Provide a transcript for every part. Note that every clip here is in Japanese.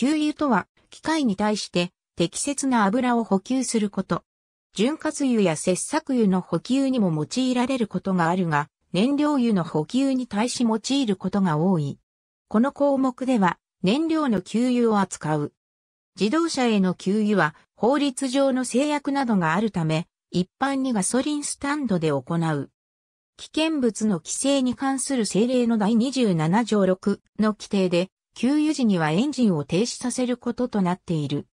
給油とは、機械に対して適切な油を補給すること。潤滑油や切削油の補給にも用いられることがあるが、燃料油の補給に対し用いることが多い。この項目では、燃料の給油を扱う。自動車への給油は、法律上の制約などがあるため、一般にガソリンスタンドで行う。危険物の規制に関する政令の第27条6の規定で、給油時にはエンジンを停止させることとなっている。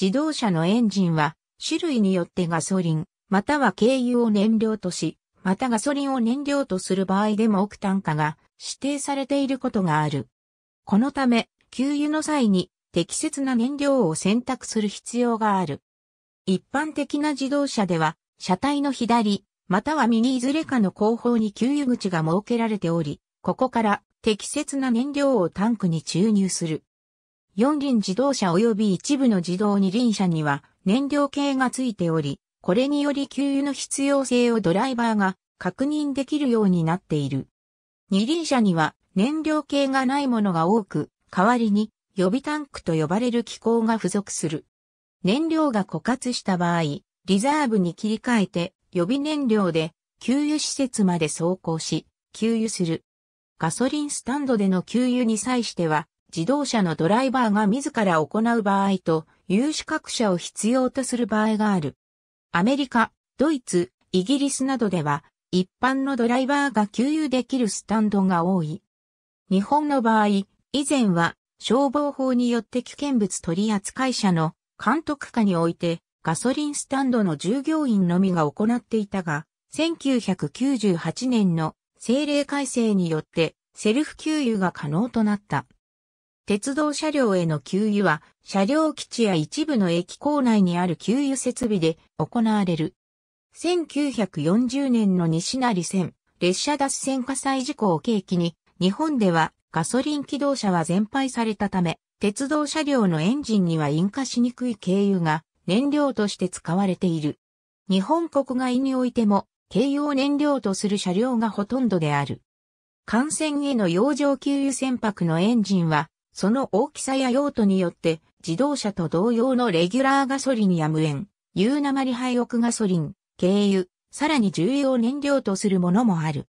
自動車のエンジンは種類によってガソリン、または軽油を燃料とし、またガソリンを燃料とする場合でも億単価が指定されていることがある。このため、給油の際に適切な燃料を選択する必要がある。一般的な自動車では、車体の左、または右いずれかの後方に給油口が設けられており、ここから適切な燃料をタンクに注入する。四輪自動車及び一部の自動二輪車には燃料計がついており、これにより給油の必要性をドライバーが確認できるようになっている。二輪車には燃料計がないものが多く、代わりに予備タンクと呼ばれる機構が付属する。燃料が枯渇した場合、リザーブに切り替えて予備燃料で給油施設まで走行し、給油する。ガソリンスタンドでの給油に際しては、自動車のドライバーが自ら行う場合と、有資格者を必要とする場合がある。アメリカ、ドイツ、イギリスなどでは、一般のドライバーが給油できるスタンドが多い。日本の場合、以前は消防法によって危険物取扱者の監督下においてガソリンスタンドの従業員のみが行っていたが、1998年の政令改正によってセルフ給油が可能となった。鉄道車両への給油は車両基地や一部の駅構内にある給油設備で行われる。1940年の西成線、列車脱線火災事故を契機に、日本ではガソリン機動車は全廃されたため、鉄道車両のエンジンには引火しにくい軽油が燃料として使われている。日本国外においても軽用燃料とする車両がほとんどである。艦船への洋上給油船舶のエンジンは、その大きさや用途によって、自動車と同様のレギュラーガソリンや無塩、有鉛廃屋ガソリン、軽油、さらに重要燃料とするものもある。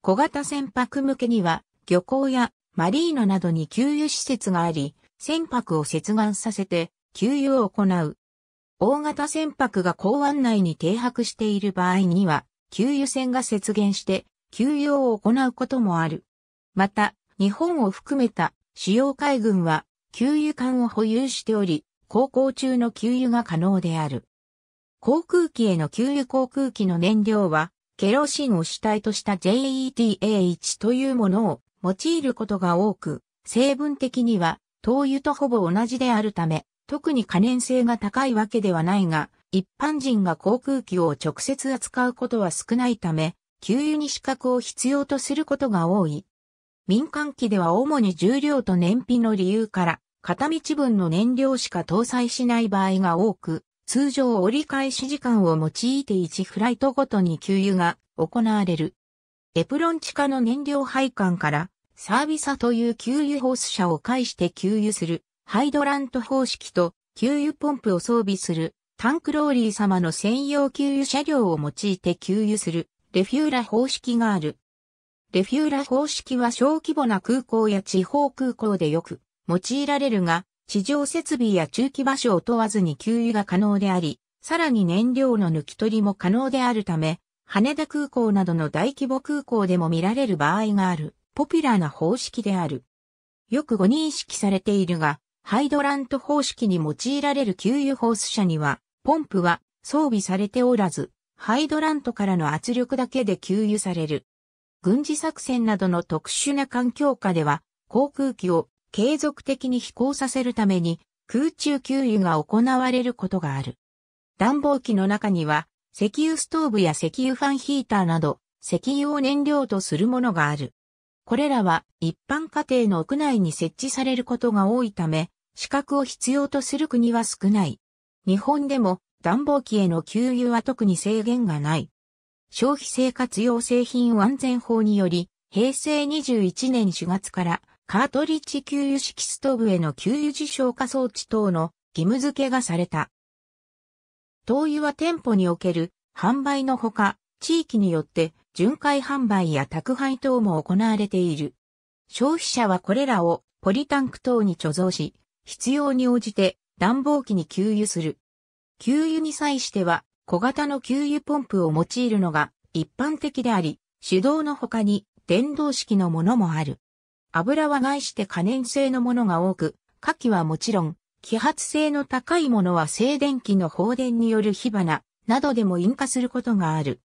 小型船舶向けには、漁港やマリーナなどに給油施設があり、船舶を接岸させて、給油を行う。大型船舶が港湾内に停泊している場合には、給油船が節減して給油を行うこともある。また、日本を含めた主要海軍は給油艦を保有しており、航行中の給油が可能である。航空機への給油航空機の燃料は、ケロシンを主体とした JETA1 というものを用いることが多く、成分的には灯油とほぼ同じであるため、特に可燃性が高いわけではないが、一般人が航空機を直接扱うことは少ないため、給油に資格を必要とすることが多い。民間機では主に重量と燃費の理由から、片道分の燃料しか搭載しない場合が多く、通常折り返し時間を用いて1フライトごとに給油が行われる。エプロン地下の燃料配管から、サービサという給油ホース車を介して給油する、ハイドラント方式と、給油ポンプを装備する、タンクローリー様の専用給油車両を用いて給油するレフューラ方式がある。レフューラ方式は小規模な空港や地方空港でよく用いられるが、地上設備や中期場所を問わずに給油が可能であり、さらに燃料の抜き取りも可能であるため、羽田空港などの大規模空港でも見られる場合がある、ポピュラーな方式である。よくご認識されているが、ハイドラント方式に用いられる給油ホース車には、ポンプは装備されておらず、ハイドラントからの圧力だけで給油される。軍事作戦などの特殊な環境下では、航空機を継続的に飛行させるために空中給油が行われることがある。暖房機の中には、石油ストーブや石油ファンヒーターなど、石油を燃料とするものがある。これらは一般家庭の屋内に設置されることが多いため、資格を必要とする国は少ない。日本でも暖房機への給油は特に制限がない。消費生活用製品安全法により、平成21年4月からカートリッジ給油式ストーブへの給油時消火装置等の義務付けがされた。灯油は店舗における販売のほか、地域によって巡回販売や宅配等も行われている。消費者はこれらをポリタンク等に貯蔵し、必要に応じて暖房機に給油する。給油に際しては、小型の給油ポンプを用いるのが一般的であり、手動の他に電動式のものもある。油は概して可燃性のものが多く、火器はもちろん、揮発性の高いものは静電気の放電による火花などでも引火することがある。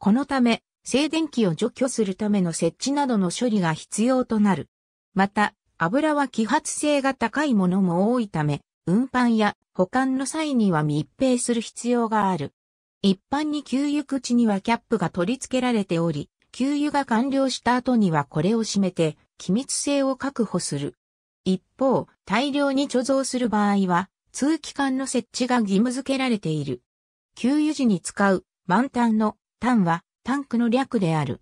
このため、静電気を除去するための設置などの処理が必要となる。また、油は揮発性が高いものも多いため、運搬や保管の際には密閉する必要がある。一般に給油口にはキャップが取り付けられており、給油が完了した後にはこれを閉めて、機密性を確保する。一方、大量に貯蔵する場合は、通気管の設置が義務付けられている。給油時に使う満タンのタンはタンクの略である。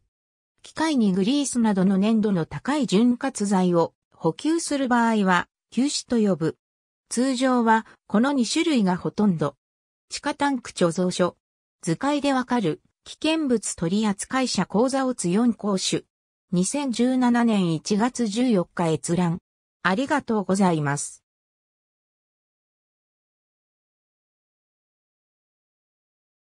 機械にグリースなどの粘度の高い潤滑剤を補給する場合は、休止と呼ぶ。通常はこの2種類がほとんど。地下タンク貯蔵所。図解でわかる危険物取扱者講座を4講習。2017年1月14日閲覧。ありがとうございます。